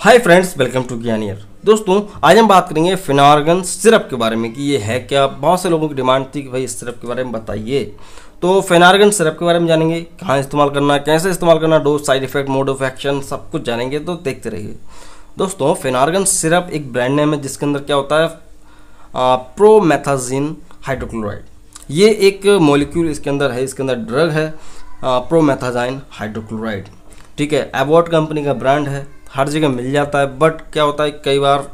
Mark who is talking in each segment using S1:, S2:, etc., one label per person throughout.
S1: hi friends welcome to ज्ञानियर दोस्तों आज हम बात करेंगे फिनार्गन सिरप के बारे में कि ये है क्या बहुत से लोगों की डिमांड थी कि भाई इस सिरप के बारे में बताइए तो फेनार्गन सिरप के बारे में जानेंगे कहाँ इस्तेमाल करना कैसे इस्तेमाल करना dose side effect mode of action सब कुछ जानेंगे तो देखते रहिए दोस्तों फेनार्गन सिरप एक ब्रांड नेम है जिसके अंदर क्या होता है प्रोमेथाजिन हाइड्रोक्लोराइड ये एक मोलिक्यूल इसके अंदर है इसके अंदर ड्रग है प्रोमेथाजाइन हाइड्रोक्लोराइड ठीक है एवॉट कंपनी का ब्रांड है हर जगह मिल जाता है बट क्या होता है कई बार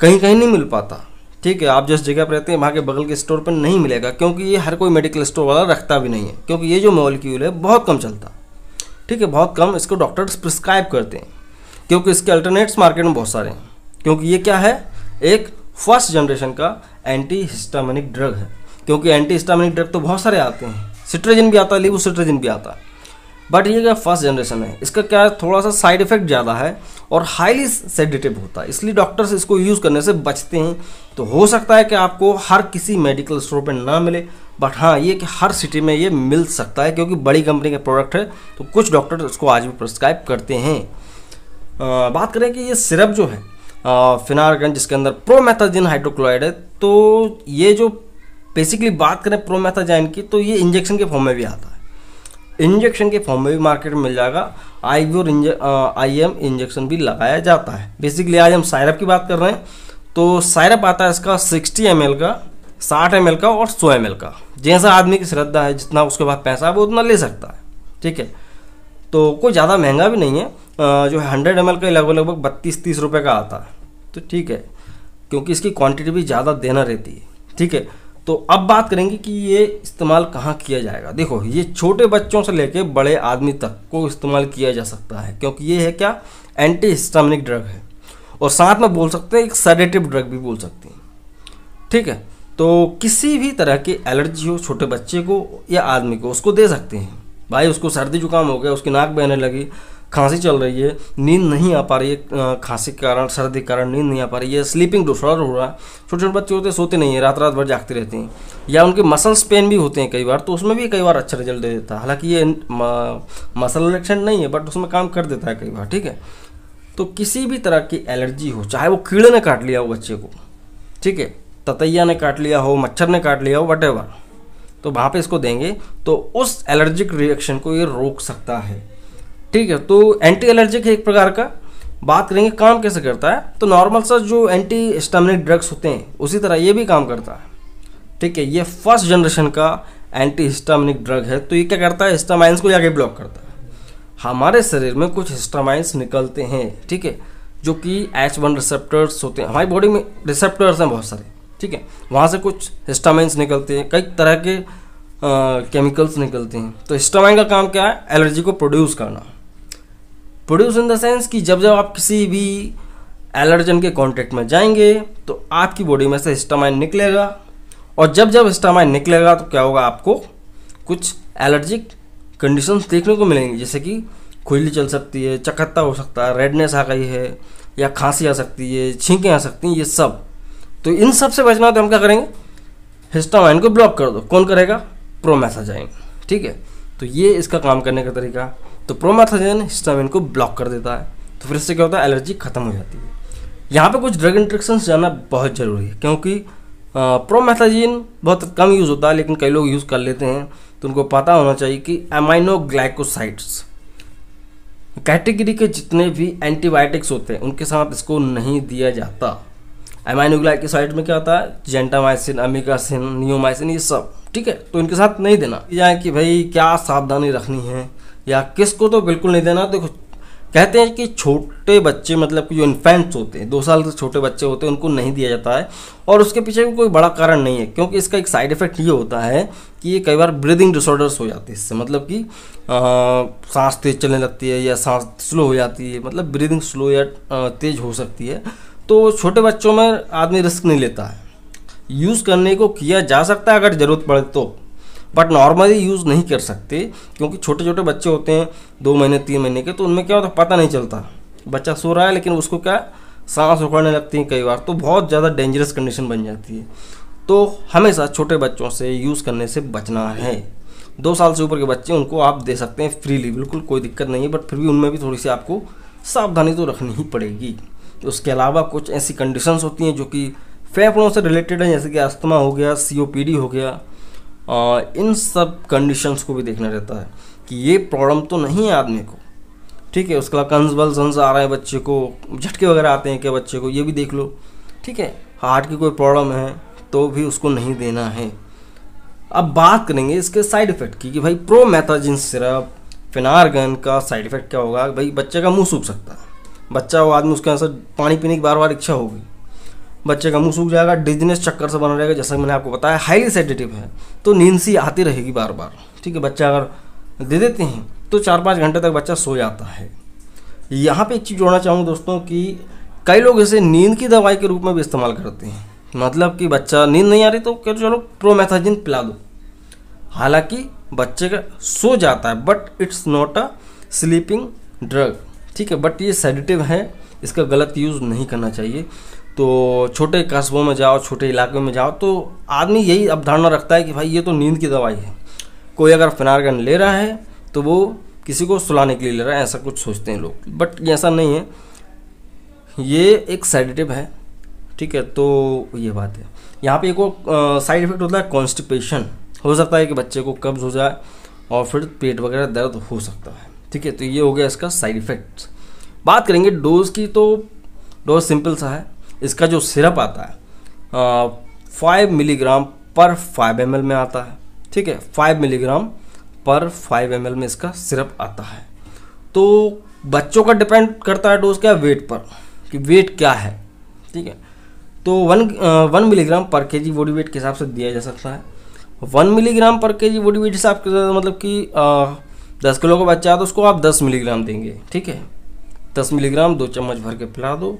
S1: कहीं कहीं नहीं मिल पाता ठीक है आप जिस जगह पर रहते हैं वहाँ के बगल के स्टोर पर नहीं मिलेगा क्योंकि ये हर कोई मेडिकल स्टोर वाला रखता भी नहीं है क्योंकि ये जो मोलिक्यूल है बहुत कम चलता ठीक है बहुत कम इसको डॉक्टर्स प्रिस्क्राइब करते हैं क्योंकि इसके अल्टरनेट्स मार्केट में बहुत सारे हैं क्योंकि ये क्या है एक फर्स्ट जनरेशन का एंटी हिस्टामिनिक ड्रग है क्योंकि एंटी हिस्टामिनिक ड्रग तो बहुत सारे आते हैं सिट्रेजिन भी आता है लीवो भी आता है बट ये क्या फर्स्ट जनरेशन है इसका क्या थोड़ा सा साइड इफेक्ट ज़्यादा है और हाईली सेडिटिव होता है इसलिए डॉक्टर्स इसको यूज़ करने से बचते हैं तो हो सकता है कि आपको हर किसी मेडिकल स्टोर पर ना मिले बट हाँ ये कि हर सिटी में ये मिल सकता है क्योंकि बड़ी कंपनी का प्रोडक्ट है तो कुछ डॉक्टर इसको आज भी प्रस्क्राइब करते हैं आ, बात करें कि ये सिरप जो है फिनारगन जिसके अंदर प्रोमेथाजिन हाइड्रोक्लोराइड है तो ये जो बेसिकली बात करें प्रोमेथाजाइन की तो ये इंजेक्शन के फॉर्म में भी आता है इंजेक्शन के फॉर्म में भी मार्केट में मिल जाएगा आई और आई एम इंजेक्शन भी लगाया जाता है बेसिकली आज हम सायरप की बात कर रहे हैं तो सायरप आता है इसका सिक्सटी एम का साठ एम का और सौ एम का जैसा आदमी की श्रद्धा है जितना उसके पास पैसा है वो उतना ले सकता है ठीक है तो कोई ज़्यादा महंगा भी नहीं है जो है हंड्रेड एम का लगभग लगभग बत्तीस तीस रुपये का आता है तो ठीक है क्योंकि इसकी क्वान्टिटी भी ज़्यादा देना रहती है ठीक है तो अब बात करेंगे कि ये इस्तेमाल कहाँ किया जाएगा देखो ये छोटे बच्चों से लेकर बड़े आदमी तक को इस्तेमाल किया जा सकता है क्योंकि ये है क्या एंटी हिस्टामिनिक ड्रग है और साथ में बोल सकते हैं एक सडेटिव ड्रग भी बोल सकते हैं ठीक है तो किसी भी तरह की एलर्जी हो छोटे बच्चे को या आदमी को उसको दे सकते हैं भाई उसको सर्दी जुकाम हो गया उसकी नाक बहने लगी खांसी चल रही है नींद नहीं आ पा रही है खांसी के कारण सर्दी के कारण नींद नहीं आ पा रही है स्लीपिंग तो डिसऑर्डर हो रहा है छोटे छोटे बच्चे होते सोते नहीं है रात रात भर जागते रहते हैं या उनके मसल्स पेन भी होते हैं कई बार तो उसमें भी कई बार अच्छा रिजल्ट दे देता है हालांकि ये मसल रिलेक्शन नहीं है बट उसमें काम कर देता है कई बार ठीक है तो किसी भी तरह की एलर्जी हो चाहे वो कीड़े ने काट लिया हो बच्चे को ठीक है ततैया ने काट लिया हो मच्छर ने काट लिया हो वट तो वहाँ पे इसको देंगे तो उस एलर्जिक रिएक्शन को ये रोक सकता है ठीक है तो एंटी एलर्जिक एक प्रकार का बात करेंगे काम कैसे करता है तो नॉर्मल सा जो एंटी स्टामिनेट ड्रग्स होते हैं उसी तरह ये भी काम करता है ठीक है ये फर्स्ट जनरेशन का एंटी हिस्टामिनिक ड्रग है तो ये क्या करता है हिस्टामाइंस को जाके ब्लॉक करता है हमारे शरीर में कुछ हिस्टामाइंस निकलते हैं ठीक है जो कि एच वन रिसेप्टर्स होते हैं हमारी बॉडी में रिसेप्टर्स हैं बहुत सारे ठीक है वहाँ से कुछ हिस्टामाइंस निकलते हैं कई तरह के केमिकल्स निकलते हैं तो हिस्टामाइन का काम क्या है एलर्जी को प्रोड्यूस करना प्रोड्यूस इन द सेंस कि जब जब आप किसी भी एलर्जन के कॉन्टेक्ट में जाएंगे तो आपकी बॉडी में से हिस्टामाइन निकलेगा और जब जब हिस्टामाइन निकलेगा तो क्या होगा आपको कुछ एलर्जिक कंडीशन देखने को मिलेंगी जैसे कि खुजली चल सकती है चकत्ता हो सकता है रेडनेस आ गई है या खांसी आ सकती है छींकें आ सकती हैं ये सब तो इन सब से बचना तो हम क्या करेंगे हिस्टामाइन को ब्लॉक कर दो कौन करेगा प्रोमैसाजाइन ठीक है तो ये इसका काम करने का तरीका तो प्रोमाथाजन हिस्टामिन को ब्लॉक कर देता है तो फिर इससे क्या होता है एलर्जी खत्म हो जाती है यहाँ पे कुछ ड्रग इंट्रेक्शन जाना बहुत ज़रूरी है क्योंकि प्रोमैथाजिन बहुत कम यूज़ होता है लेकिन कई लोग यूज़ कर लेते हैं तो उनको पता होना चाहिए कि एमाइनोग्लाइकोसाइड्स कैटेगरी के जितने भी एंटीबायोटिक्स होते हैं उनके साथ इसको नहीं दिया जाता एमाइनोग्लाइकोसाइड में क्या होता है जेंटामाइसिन अमिकासिन नियोमाइसिन ये सब ठीक है तो इनके साथ नहीं देना या कि भाई क्या सावधानी रखनी है या किसको तो बिल्कुल नहीं देना देखो कहते हैं कि छोटे बच्चे मतलब कि जो इन्फेंट्स होते हैं दो साल से छोटे बच्चे होते हैं उनको नहीं दिया जाता है और उसके पीछे भी कोई बड़ा कारण नहीं है क्योंकि इसका एक साइड इफेक्ट ये होता है कि ये कई बार ब्रीदिंग डिसऑर्डर्स हो जाते हैं इससे मतलब कि सांस तेज चलने लगती है या सांस स्लो हो जाती है मतलब ब्रीदिंग स्लो या तेज हो सकती है तो छोटे बच्चों में आदमी रिस्क नहीं लेता है यूज़ करने को किया जा सकता है अगर ज़रूरत पड़े तो बट नॉर्मली यूज़ नहीं कर सकते क्योंकि छोटे छोटे बच्चे होते हैं दो महीने तीन महीने के तो उनमें क्या होता है पता नहीं चलता बच्चा सो रहा है लेकिन उसको क्या सांस उखड़ने लगती है कई बार तो बहुत ज़्यादा डेंजरस कंडीशन बन जाती है तो हमेशा छोटे बच्चों से यूज़ करने से बचना है दो साल से ऊपर के बच्चे उनको आप दे सकते हैं फ्रीली बिल्कुल कोई दिक्कत नहीं है बट फिर भी उनमें भी थोड़ी सी आपको सावधानी तो रखनी ही पड़ेगी उसके अलावा कुछ ऐसी कंडीशंस होती हैं जो कि फेफड़ों से रिलेटेड है जैसे कि अस्थमा हो गया सीओपीडी हो गया आ, इन सब कंडीशंस को भी देखना रहता है कि ये प्रॉब्लम तो नहीं है आदमी को ठीक है उसके अलावा कंजबलसन्स आ रहे हैं बच्चे को झटके वगैरह आते हैं क्या बच्चे को ये भी देख लो ठीक है हार्ट की कोई प्रॉब्लम है तो भी उसको नहीं देना है अब बात करेंगे इसके साइड इफेक्ट की कि भाई प्रो मैथाजिन सिरप फिनारगन का साइड इफेक्ट क्या होगा भाई बच्चे का मुंह सूख सकता है बच्चा वो आदमी उसके आंसर पानी पीने की बार बार इच्छा होगी बच्चे का मुंह सूख जाएगा डिजनेस चक्कर से बना रहेगा जैसा मैंने आपको बताया हाईली सेडेटिव है तो नींद सी आती रहेगी बार बार ठीक है बच्चा अगर दे देते हैं तो चार पाँच घंटे तक बच्चा सो जाता है यहाँ पे एक चीज़ जोड़ना चाहूँ दोस्तों कि कई लोग इसे नींद की दवाई के रूप में भी इस्तेमाल करते हैं मतलब कि बच्चा नींद नहीं आ रही तो कह चलो प्रोमेथाजिन पिला दो हालांकि बच्चे का सो जाता है but it's not a sleeping drug ठीक है बट ये सेडिटिव है इसका गलत यूज़ नहीं करना चाहिए तो छोटे कस्बों में जाओ छोटे इलाकों में जाओ तो आदमी यही अवधारणा रखता है कि भाई ये तो नींद की दवाई है कोई अगर फिनारगन ले रहा है तो वो किसी को सुलाने के लिए ले रहा है ऐसा कुछ सोचते हैं लोग बट ऐसा नहीं है ये एक सेडेटिव है ठीक है तो ये बात है यहाँ पे एक और साइड इफेक्ट होता है कॉन्स्टिपेशन हो सकता है कि बच्चे को कब्ज़ हो जाए और फिर पेट वगैरह दर्द हो सकता है ठीक है तो ये हो गया इसका साइड इफेक्ट बात करेंगे डोज की तो डोज सिंपल सा है इसका जो सिरप आता है फाइव मिलीग्राम पर फाइव एम में आता है ठीक है फाइव मिलीग्राम पर फाइव एम में इसका सिरप आता है तो बच्चों का डिपेंड करता है डोज क्या वेट पर कि वेट क्या है ठीक है तो वन वन मिलीग्राम पर के जी बॉडी वेट के हिसाब से दिया जा सकता है वन मिलीग्राम पर के जी बॉडी वेट हिसाब से मतलब कि दस किलो का बच्चा है तो उसको आप दस मिलीग्राम देंगे ठीक है दस मिलीग्राम दो चम्मच भर के पिला दो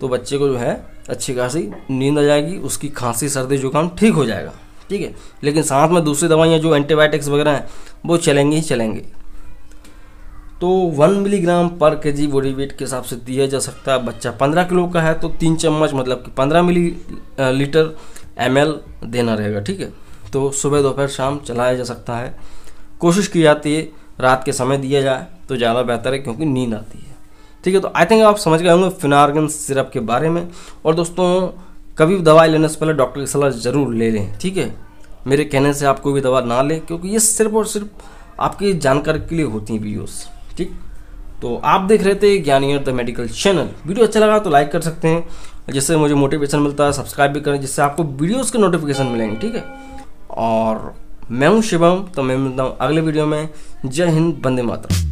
S1: तो बच्चे को जो है अच्छी खासी नींद आ जाएगी उसकी खांसी सर्दी जुकाम ठीक हो जाएगा ठीक है लेकिन साथ में दूसरी दवाइयाँ जो एंटीबायोटिक्स वगैरह हैं वो चलेंगी ही चलेंगे तो वन मिलीग्राम पर के जी बॉडी वेट के हिसाब से दिया जा सकता है बच्चा पंद्रह किलो का है तो तीन चम्मच मतलब कि पंद्रह मिली लीटर एम देना रहेगा ठीक है तो सुबह दोपहर शाम चलाया जा सकता है कोशिश की जाती है रात के समय दिया जाए तो ज़्यादा बेहतर है क्योंकि नींद आती है ठीक है तो आई थिंक आप समझ गए होंगे फिनार्गन सिरप के बारे में और दोस्तों कभी भी दवाई लेने से पहले डॉक्टर की सलाह ज़रूर ले लें ठीक है मेरे कहने से आप कोई भी दवा ना लें क्योंकि ये सिर्फ और सिर्फ आपकी जानकारी के लिए होती हैं वीडियोस ठीक तो आप देख रहे थे ज्ञानियर द मेडिकल चैनल वीडियो अच्छा लगा तो लाइक कर सकते हैं जिससे मुझे मोटिवेशन मिलता है सब्सक्राइब भी करें जिससे आपको वीडियोज़ के नोटिफिकेशन मिलेंगे ठीक है और मैं हूँ शिवम तो मैं मिलता हूँ अगले वीडियो में जय हिंद बंदे माता